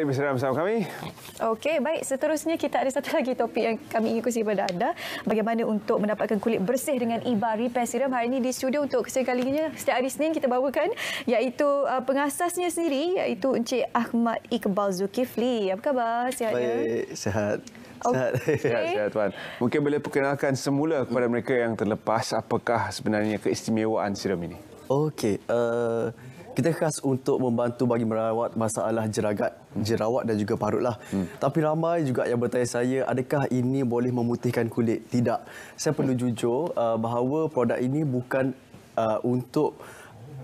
Bersama bersama kami. Okey, baik. Seterusnya kita ada satu lagi topik yang kami ingin kongsi kepada anda. Bagaimana untuk mendapatkan kulit bersih dengan Iba Repair Serum. Hari ini di studio untuk kesekian kalinya, setiap hari Senin kita bawakan iaitu uh, pengasasnya sendiri iaitu Encik Ahmad Iqbal Zulkifli. Apa khabar? Sihat baik, ya? Baik, sihat. Okay. Sihat, sihat, tuan. Mungkin boleh perkenalkan semula kepada mereka yang terlepas apakah sebenarnya keistimewaan serum ini? Okey, uh, kita khas untuk membantu bagi merawat masalah jeragat, jerawat dan juga parutlah. Hmm. Tapi ramai juga yang bertanya saya, adakah ini boleh memutihkan kulit? Tidak. Saya perlu jujur uh, bahawa produk ini bukan uh, untuk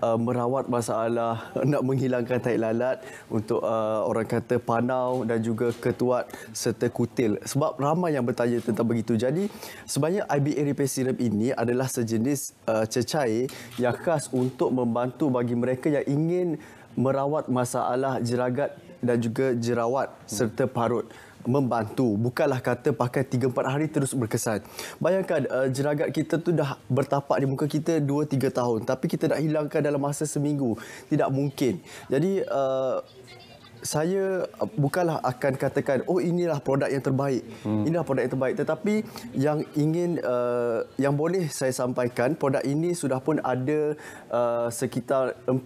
uh, merawat masalah nak menghilangkan tahi lalat untuk uh, orang kata panau dan juga ketuat serta kutil. Sebab ramai yang bertanya tentang begitu. Jadi sebenarnya IBA Repair Serum ini adalah sejenis uh, cecair yang khas untuk membantu bagi mereka yang ingin merawat masalah jeragat dan juga jerawat serta parut membantu. Bukanlah kata pakai 3-4 hari terus berkesan. Bayangkan uh, jeragat kita tu dah bertapak di muka kita 2-3 tahun. Tapi kita nak hilangkan dalam masa seminggu. Tidak mungkin. Jadi... Uh, saya bukanlah akan katakan oh inilah produk yang terbaik hmm. inilah produk yang terbaik tetapi yang ingin uh, yang boleh saya sampaikan produk ini sudah pun ada uh, sekitar 40000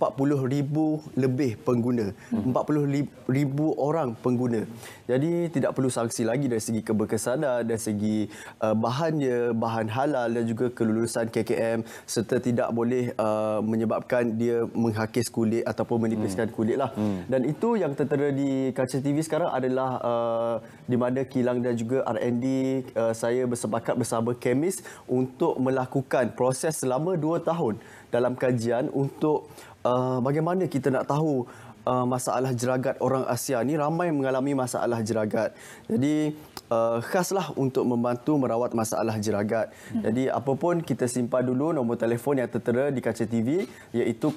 lebih pengguna hmm. 40000 orang pengguna jadi tidak perlu sanksi lagi dari segi keberkesanan dan segi uh, bahannya bahan halal dan juga kelulusan KKM serta tidak boleh uh, menyebabkan dia menghakis kulit ataupun menipiskan hmm. kulit hmm. dan itu yang tertera di Kaca TV sekarang adalah uh, di mana kilang dan juga R&D uh, saya bersepakat bersama kemis untuk melakukan proses selama dua tahun dalam kajian untuk uh, bagaimana kita nak tahu uh, masalah jeragat orang Asia ni ramai mengalami masalah jeragat. Jadi uh, khaslah untuk membantu merawat masalah jeragat. Hmm. Jadi apapun kita simpan dulu nombor telefon yang tertera di kaca TV iaitu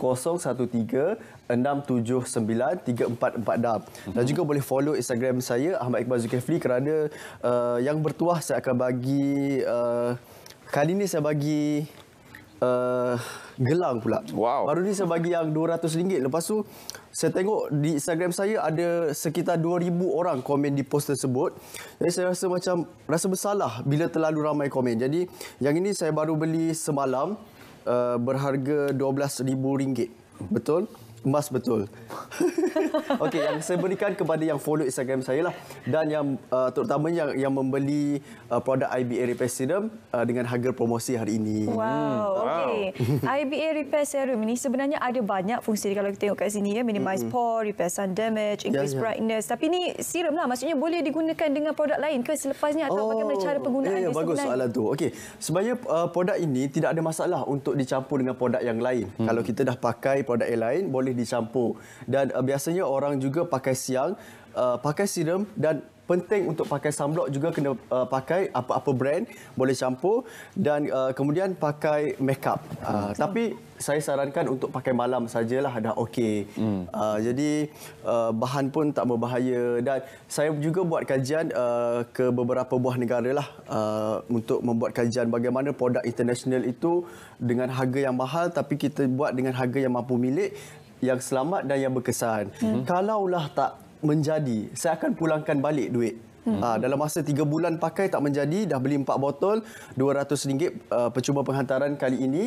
0136793446. Dan hmm. juga boleh follow Instagram saya Ahmad Iqbal Zulkifli kerana uh, yang bertuah saya akan bagi uh, kali ini saya bagi uh, gelang pula. Wow. Baru ni saya bagi yang RM200. Lepas tu saya tengok di Instagram saya ada sekitar 2,000 orang komen di post tersebut. Jadi saya rasa macam rasa bersalah bila terlalu ramai komen. Jadi yang ini saya baru beli semalam uh, berharga RM12,000. Betul? Mas betul. Okey, yang saya berikan kepada yang follow Instagram saya lah dan yang uh, terutamanya yang, yang membeli uh, produk IBA Repair Serum uh, dengan harga promosi hari ini. Wow. Hmm. Okey. IBA Repair Serum ini sebenarnya ada banyak fungsi kalau kita tengok kat sini ya, minimize mm -hmm. pore, repair sun damage, ya, increase yeah, brightness. Tapi ini serum lah, maksudnya boleh digunakan dengan produk lain ke selepasnya atau oh, bagaimana cara oh, penggunaan yeah, dia? Ya, bagus sebenarnya? soalan tu. Okey. Sebenarnya uh, produk ini tidak ada masalah untuk dicampur dengan produk yang lain. Mm -hmm. Kalau kita dah pakai produk yang lain, boleh boleh dicampur. Dan uh, biasanya orang juga pakai siang, uh, pakai serum dan penting untuk pakai sunblock juga kena uh, pakai apa-apa brand boleh campur dan uh, kemudian pakai makeup. Uh, hmm. Tapi saya sarankan untuk pakai malam sajalah dah okey. Hmm. Uh, jadi uh, bahan pun tak berbahaya dan saya juga buat kajian uh, ke beberapa buah negara lah uh, untuk membuat kajian bagaimana produk international itu dengan harga yang mahal tapi kita buat dengan harga yang mampu milik yang selamat dan yang berkesan. Hmm. Kalaulah tak menjadi, saya akan pulangkan balik duit. Hmm. Ha, dalam masa tiga bulan pakai tak menjadi, dah beli empat botol, RM200 uh, ah, percuma penghantaran kali ini.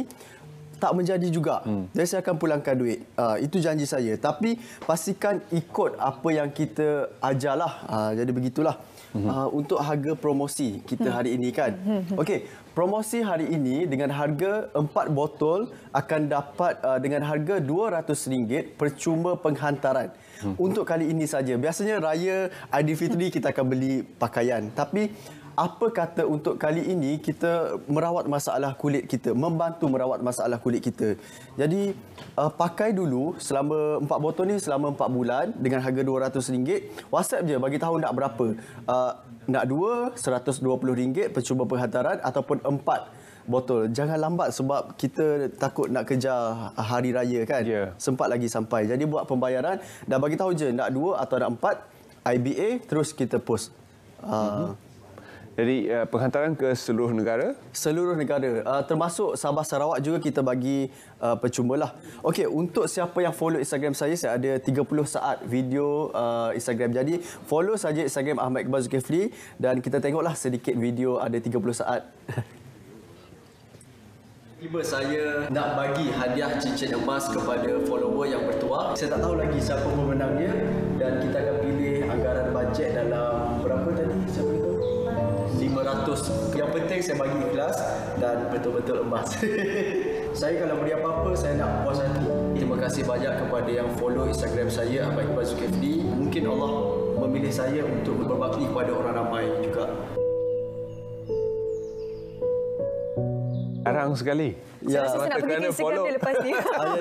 Tak menjadi juga. Hmm. Jadi saya akan pulangkan duit. Uh, itu janji saya. Tapi pastikan ikut apa yang kita ajarlah. Uh, jadi begitulah uh, untuk harga promosi kita mhm. hari ini kan. Mhm. Okey, promosi hari ini dengan harga 4 botol akan dapat uh, dengan harga RM200 percuma penghantaran. Hmm. Untuk kali ini saja. Biasanya raya Aidilfitri hmm. kita akan beli pakaian tapi apa kata untuk kali ini kita merawat masalah kulit kita, membantu merawat masalah kulit kita. Jadi uh, pakai dulu selama 4 botol ni selama 4 bulan dengan harga RM200. WhatsApp je bagi tahu nak berapa. Uh, nak dua RM120 percuba perhantaran ataupun empat botol jangan lambat sebab kita takut nak kejar hari raya kan yeah. sempat lagi sampai jadi buat pembayaran dah bagi tahu je nak dua atau nak empat IBA terus kita post mm-hmm. Jadi uh, penghantaran ke seluruh negara? Seluruh negara. Uh, termasuk Sabah Sarawak juga kita bagi uh, eh, percumalah. Okey, untuk siapa yang follow Instagram saya, saya ada 30 saat video uh, Instagram. Jadi follow saja Instagram Ahmad Kebaz Zulkifli dan kita tengoklah sedikit video ada 30 saat. Tiba saya nak bagi hadiah cincin emas kepada follower yang bertuah. Saya tak tahu lagi siapa pemenangnya dan kita akan pilih anggaran bajet dalam berapa tadi? Siapa ratus Yang penting saya bagi ikhlas Dan betul-betul emas Saya kalau beri apa-apa Saya nak puas hati Terima kasih banyak kepada yang follow Instagram saya Abang Iqbal Zulkifli Mungkin Allah memilih saya Untuk berbakti kepada orang ramai juga Arang sekali Ya, saya rasa saya nak pergi Instagram dia lepas ni.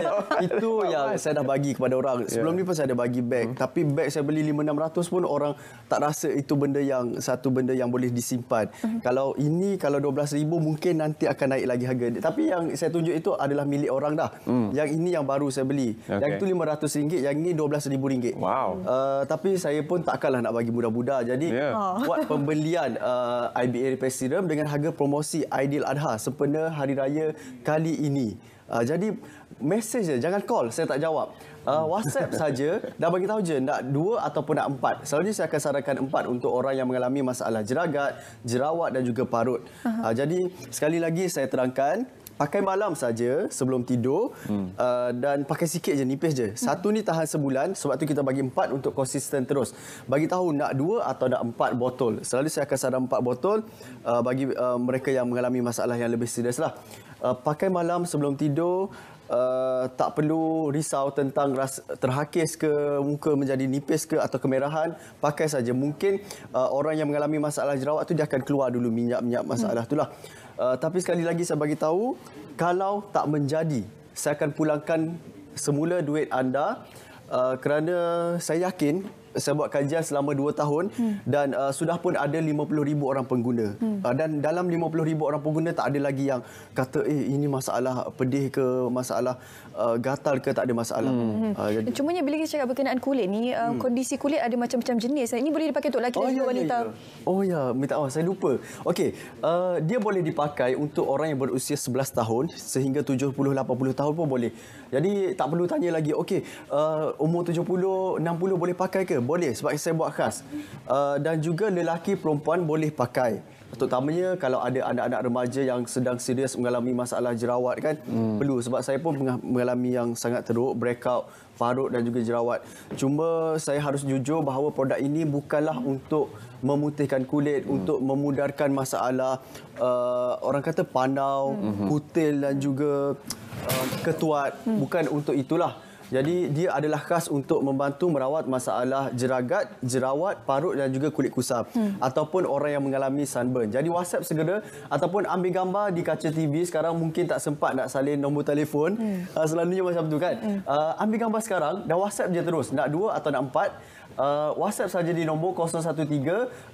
itu yang saya dah bagi kepada orang. Ya. Sebelum yeah. ni pun saya ada bagi beg. Hmm. Tapi beg saya beli RM5,600 pun orang tak rasa itu benda yang satu benda yang boleh disimpan. Hmm. Kalau ini kalau RM12,000 mungkin nanti akan naik lagi harga. Tapi yang saya tunjuk itu adalah milik orang dah. Hmm. Yang ini yang baru saya beli. Okay. Yang itu RM500, yang ini RM12,000. Wow. Uh, tapi saya pun takkanlah nak bagi budak-budak. Jadi yeah. Oh. buat pembelian uh, eh, IBA Repair Serum dengan harga promosi Ideal Adha sempena Hari Raya kali ini. Uh, jadi message je jangan call saya tak jawab. Uh, WhatsApp saja dah bagi tahu je nak dua ataupun nak empat. Selalunya saya akan sarankan empat untuk orang yang mengalami masalah jeragat, jerawat dan juga parut. Uh, jadi sekali lagi saya terangkan pakai malam saja sebelum tidur hmm. uh, dan pakai sikit je nipis je. Hmm. Satu ni tahan sebulan sebab tu kita bagi empat untuk konsisten terus. Bagi tahu nak dua atau nak empat botol. Selalu saya akan saran empat botol uh, bagi uh, mereka yang mengalami masalah yang lebih serius lah uh, pakai malam sebelum tidur uh, tak perlu risau tentang ras terhakis ke muka menjadi nipis ke atau kemerahan pakai saja mungkin uh, orang yang mengalami masalah jerawat tu dia akan keluar dulu minyak-minyak masalah hmm. itulah uh, tapi sekali lagi saya bagi tahu kalau tak menjadi saya akan pulangkan semula duit anda uh, kerana saya yakin saya buat kajian selama 2 tahun hmm. dan uh, sudah pun ada 50,000 orang pengguna. Hmm. Uh, dan dalam 50,000 orang pengguna tak ada lagi yang kata eh ini masalah pedih ke masalah uh, gatal ke tak ada masalah. Hmm. Uh, hmm. jadi... Cumanya bila kita cakap berkenaan kulit ni uh, hmm. kondisi kulit ada macam-macam jenis. Ini boleh dipakai untuk lelaki oh, dan ya, ya, wanita. Ya, ya. Oh ya, minta maaf saya lupa. Okey, uh, dia boleh dipakai untuk orang yang berusia 11 tahun sehingga 70 80 tahun pun boleh. Jadi tak perlu tanya lagi. Okey, uh, umur 70 60 boleh pakai ke? boleh sebab saya buat khas. Uh, dan juga lelaki perempuan boleh pakai. Terutamanya kalau ada anak-anak remaja yang sedang serius mengalami masalah jerawat kan hmm. perlu sebab saya pun mengalami yang sangat teruk breakout parut dan juga jerawat. Cuma saya harus jujur bahawa produk ini bukanlah untuk memutihkan kulit hmm. untuk memudarkan masalah uh, orang kata pandau, hmm. kutil dan juga uh, ketuat hmm. bukan untuk itulah. Jadi dia adalah khas untuk membantu merawat masalah jeragat, jerawat, parut dan juga kulit kusam hmm. ataupun orang yang mengalami sunburn. Jadi WhatsApp segera ataupun ambil gambar di kaca TV sekarang mungkin tak sempat nak salin nombor telefon. Hmm. Uh, selalunya macam tu kan. Hmm. Uh, ambil gambar sekarang dan WhatsApp je terus. Nak dua atau nak empat. Uh, WhatsApp saja di nombor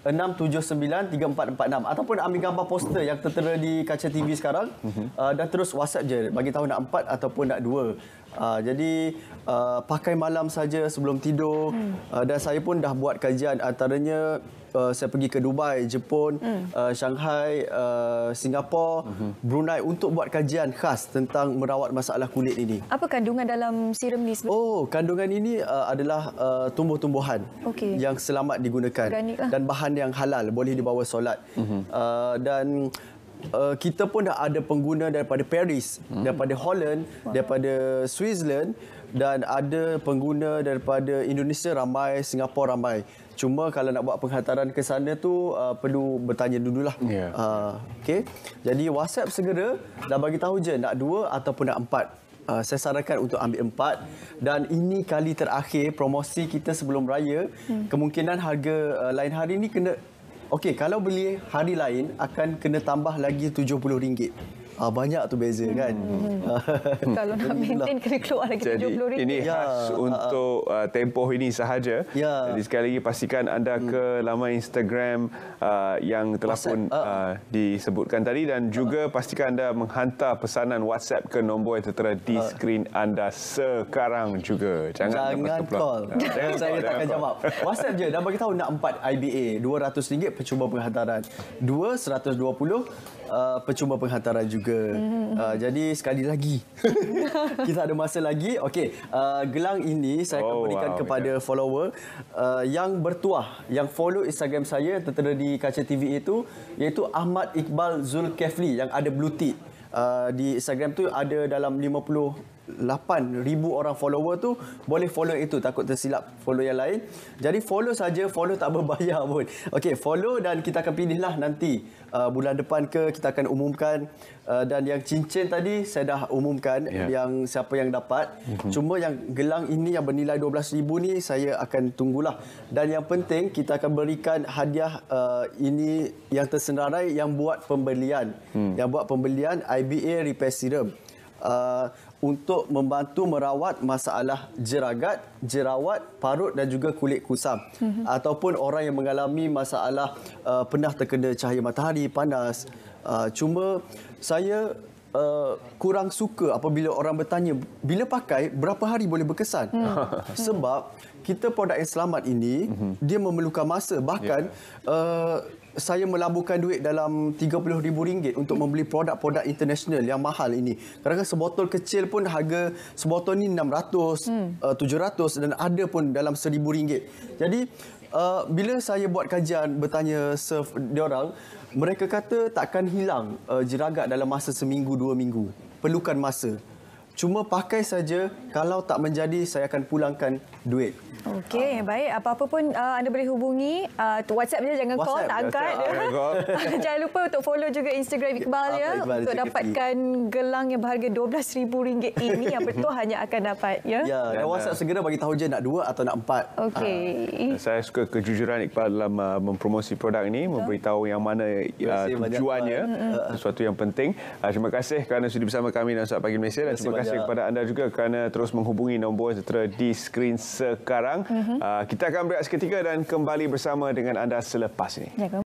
013-679-3446 ataupun ambil gambar poster yang tertera di kaca TV sekarang uh, dan terus WhatsApp je bagi tahu nak empat ataupun nak dua. Uh, jadi uh, pakai malam saja sebelum tidur hmm. uh, dan saya pun dah buat kajian antaranya uh, saya pergi ke Dubai, Jepun, hmm. uh, Shanghai, uh, Singapura, hmm. Brunei untuk buat kajian khas tentang merawat masalah kulit ini. Apa kandungan dalam serum ini? Oh, kandungan ini uh, adalah uh, tumbuh-tumbuhan okay. yang selamat digunakan Organik, lah. dan bahan yang halal boleh dibawa solat hmm. uh, dan uh, kita pun dah ada pengguna daripada Paris, hmm. daripada Holland, wow. daripada Switzerland dan ada pengguna daripada Indonesia ramai, Singapura ramai. Cuma kalau nak buat penghantaran ke sana tu uh, perlu bertanya dululah. Yeah. Uh, ah, okay. Jadi WhatsApp segera dah bagi tahu je nak dua ataupun nak empat. Uh, saya sarankan untuk ambil empat dan ini kali terakhir promosi kita sebelum raya hmm. kemungkinan harga uh, lain hari ni kena Okey, kalau beli hari lain akan kena tambah lagi RM70. Ah banyak tu beza hmm. kan. Hmm. Kalau nak maintain kena keluar lagi Jadi, 70 ini ya. khas ah, ah. untuk uh, tempoh ini sahaja. Ya. Jadi sekali lagi pastikan anda hmm. ke laman Instagram uh, yang telah pun uh, uh, disebutkan tadi dan juga uh, pastikan anda menghantar pesanan WhatsApp ke nombor yang tertera di uh, skrin anda sekarang juga. Jangan, jangan call. call. saya tak takkan call. jawab. WhatsApp je dan bagi tahu nak 4 IBA RM200 percuma penghantaran. 2 120 uh, percuma penghantaran juga juga. Mm-hmm. Uh, jadi sekali lagi kita ada masa lagi. Okey, uh, gelang ini saya oh, berikan wow, kepada yeah. follower uh, yang bertuah, yang follow Instagram saya tertera di kaca TV itu iaitu Ahmad Iqbal Zulkifli yang ada blue tick. Uh, di Instagram tu ada dalam 8,000 orang follower tu boleh follow itu takut tersilap follow yang lain jadi follow saja follow tak berbayar pun ok follow dan kita akan pilih lah nanti uh, bulan depan ke kita akan umumkan uh, dan yang cincin tadi saya dah umumkan yeah. yang siapa yang dapat mm-hmm. cuma yang gelang ini yang bernilai 12,000 ni saya akan tunggulah dan yang penting kita akan berikan hadiah uh, ini yang tersenarai yang buat pembelian mm. yang buat pembelian IBA Repair Serum Uh, untuk membantu merawat masalah jeragat, jerawat, parut dan juga kulit kusam. Mm -hmm. Ataupun orang yang mengalami masalah uh, pernah terkena cahaya matahari, panas. Uh, cuma saya uh, kurang suka apabila orang bertanya, bila pakai, berapa hari boleh berkesan? Mm. Sebab kita produk yang selamat ini, mm -hmm. dia memerlukan masa. Bahkan... Yeah. Uh, saya melabuhkan duit dalam RM30,000 untuk membeli produk-produk international yang mahal ini. Kerana sebotol kecil pun harga sebotol ini RM600, RM700 dan ada pun dalam RM1,000. Jadi, uh, bila saya buat kajian bertanya surf diorang, mereka kata takkan hilang uh, jeragat dalam masa seminggu, dua minggu. Perlukan masa. Cuma pakai saja. Kalau tak menjadi, saya akan pulangkan duit. Okey, uh. baik. Apa-apa pun uh, anda boleh hubungi. Uh, WhatsApp saja, jangan WhatsApp call. Tak angkat. jangan lupa untuk follow juga Instagram Iqbal. ya, Iqbal untuk dapatkan kiri. gelang yang berharga RM12,000 ini. yang betul hanya akan dapat. Ya, ya, ya WhatsApp ya. segera bagi tahu je nak dua atau nak empat. Okey. Uh. Saya suka kejujuran Iqbal dalam uh, mempromosi produk ini. Betul. Memberitahu yang mana uh, tujuannya. Uh -huh. Sesuatu yang penting. Uh, terima kasih kerana sudah bersama kami dalam Suat Pagi Malaysia. Dan terima kasih kasih ya. kepada anda juga kerana terus menghubungi nombor Setera di skrin sekarang. Mm -hmm. Kita akan berehat seketika dan kembali bersama dengan anda selepas ini. Ya,